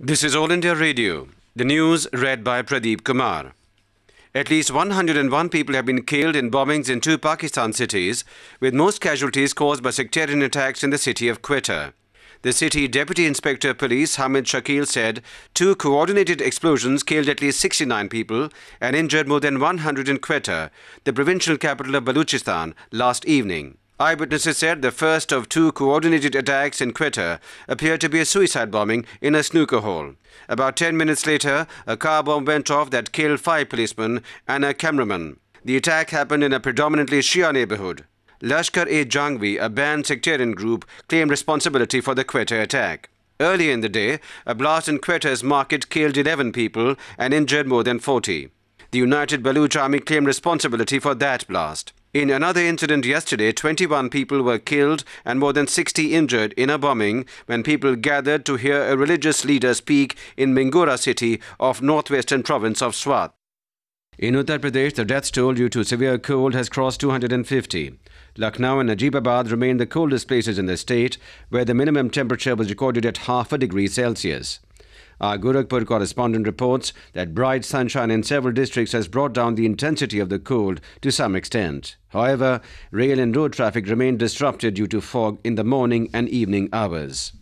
This is All India Radio. The news read by Pradeep Kumar. At least 101 people have been killed in bombings in two Pakistan cities, with most casualties caused by sectarian attacks in the city of Quetta. The city Deputy Inspector of Police Hamid Shakil said two coordinated explosions killed at least 69 people and injured more than 100 in Quetta, the provincial capital of Balochistan, last evening. Eyewitnesses said the first of two coordinated attacks in Quetta appeared to be a suicide bombing in a snooker hall. About 10 minutes later, a car bomb went off that killed five policemen and a cameraman. The attack happened in a predominantly Shia neighborhood. Lashkar-e-Jangvi, a banned sectarian group, claimed responsibility for the Quetta attack. Earlier in the day, a blast in Quetta's market killed 11 people and injured more than 40. The United Baluch Army claimed responsibility for that blast. In another incident yesterday, 21 people were killed and more than 60 injured in a bombing when people gathered to hear a religious leader speak in Mingora city of northwestern province of Swat. In Uttar Pradesh, the death toll due to severe cold has crossed 250. Lucknow and Najibabad remain the coldest places in the state, where the minimum temperature was recorded at half a degree Celsius. Our Gorakhpur correspondent reports that bright sunshine in several districts has brought down the intensity of the cold to some extent. However, rail and road traffic remained disrupted due to fog in the morning and evening hours.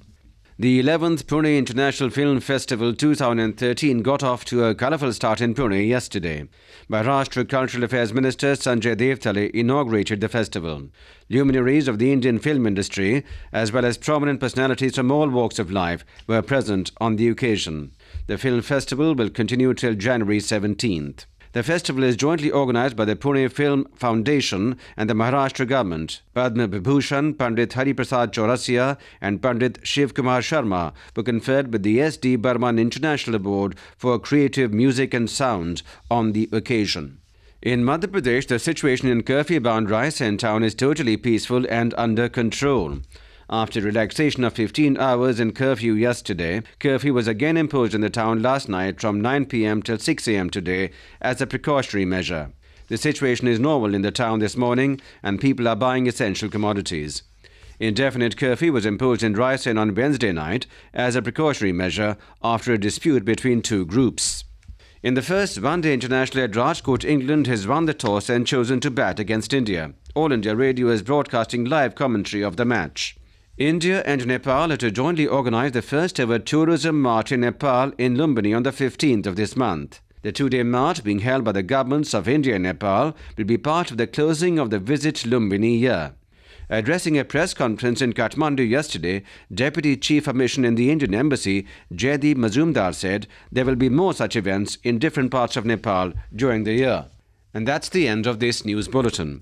The 11th Pune International Film Festival 2013 got off to a colourful start in Pune yesterday. Maharashtra Cultural Affairs Minister Sanjay Devtale inaugurated the festival. Luminaries of the Indian film industry, as well as prominent personalities from all walks of life, were present on the occasion. The film festival will continue till January 17th. The festival is jointly organized by the Pune Film Foundation and the Maharashtra government. Padma Bhushan, Pandit Hari Prasad Chaurasia, and Pandit Shiv Kumar Sharma were conferred with the S.D. Burman International Award for Creative Music and Sound on the occasion. In Madhya Pradesh, the situation in curfew bound and town is totally peaceful and under control. After relaxation of 15 hours in curfew yesterday, curfew was again imposed in the town last night from 9 pm till 6 am today as a precautionary measure. The situation is normal in the town this morning and people are buying essential commodities. Indefinite curfew was imposed in Raisen on Wednesday night as a precautionary measure after a dispute between two groups. In the first one-day international at Rajkot, England has won the toss and chosen to bat against India. All India Radio is broadcasting live commentary of the match. India and Nepal are to jointly organize the first ever tourism march in Nepal in Lumbini on the 15th of this month. The two day march being held by the governments of India and Nepal will be part of the closing of the Visit Lumbini year. Addressing a press conference in Kathmandu yesterday, Deputy Chief of Mission in the Indian Embassy, Jaydeep Mazumdar, said there will be more such events in different parts of Nepal during the year. And that's the end of this news bulletin.